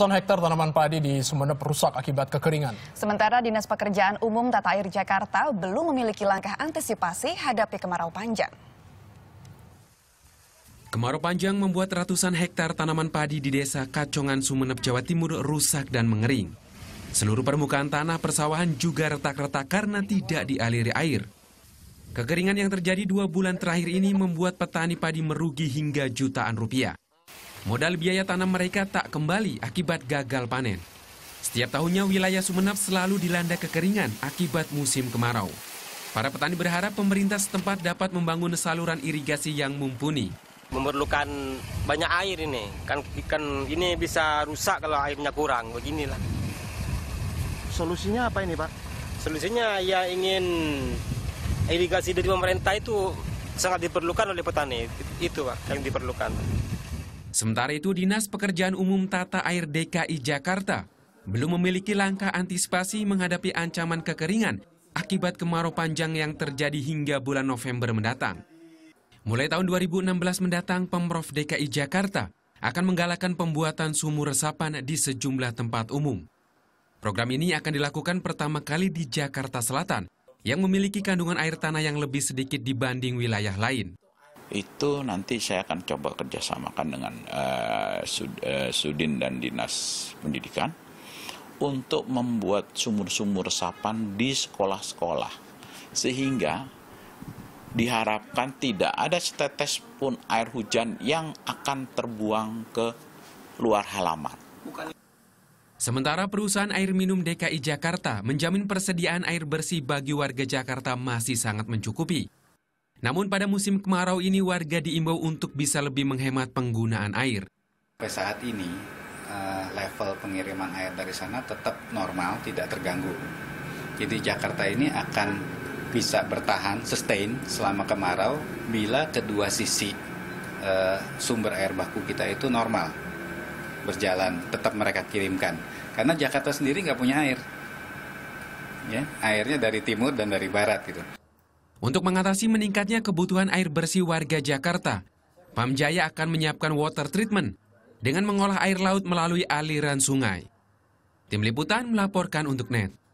Ratusan hektar tanaman padi di Sumeneb rusak akibat kekeringan. Sementara Dinas Pekerjaan Umum Tata Air Jakarta belum memiliki langkah antisipasi hadapi kemarau panjang. Kemarau panjang membuat ratusan hektar tanaman padi di desa Kacongan Sumeneb Jawa Timur rusak dan mengering. Seluruh permukaan tanah persawahan juga retak-retak karena tidak dialiri air. Kekeringan yang terjadi dua bulan terakhir ini membuat petani padi merugi hingga jutaan rupiah. Modal biaya tanam mereka tak kembali akibat gagal panen. Setiap tahunnya wilayah Sumenep selalu dilanda kekeringan akibat musim kemarau. Para petani berharap pemerintah setempat dapat membangun saluran irigasi yang mumpuni. Memerlukan banyak air ini, kan ikan ini bisa rusak kalau airnya kurang, beginilah. Solusinya apa ini Pak? Solusinya ya ingin irigasi dari pemerintah itu sangat diperlukan oleh petani, itu Pak yang diperlukan. Sementara itu, Dinas Pekerjaan Umum Tata Air DKI Jakarta belum memiliki langkah antisipasi menghadapi ancaman kekeringan akibat kemarau panjang yang terjadi hingga bulan November mendatang. Mulai tahun 2016 mendatang, Pemprov DKI Jakarta akan menggalakkan pembuatan sumur resapan di sejumlah tempat umum. Program ini akan dilakukan pertama kali di Jakarta Selatan, yang memiliki kandungan air tanah yang lebih sedikit dibanding wilayah lain itu nanti saya akan coba kerjasamakan dengan uh, Sud, uh, Sudin dan Dinas Pendidikan untuk membuat sumur-sumur resapan di sekolah-sekolah sehingga diharapkan tidak ada setetes pun air hujan yang akan terbuang ke luar halaman. Sementara perusahaan air minum DKI Jakarta menjamin persediaan air bersih bagi warga Jakarta masih sangat mencukupi. Namun pada musim kemarau ini warga diimbau untuk bisa lebih menghemat penggunaan air. Sampai saat ini eh, level pengiriman air dari sana tetap normal, tidak terganggu. Jadi Jakarta ini akan bisa bertahan sustain selama kemarau bila kedua sisi eh, sumber air baku kita itu normal berjalan, tetap mereka kirimkan. Karena Jakarta sendiri nggak punya air, ya airnya dari timur dan dari barat gitu. Untuk mengatasi meningkatnya kebutuhan air bersih warga Jakarta, Pamjaya akan menyiapkan water treatment dengan mengolah air laut melalui aliran sungai. Tim Liputan melaporkan untuk NET.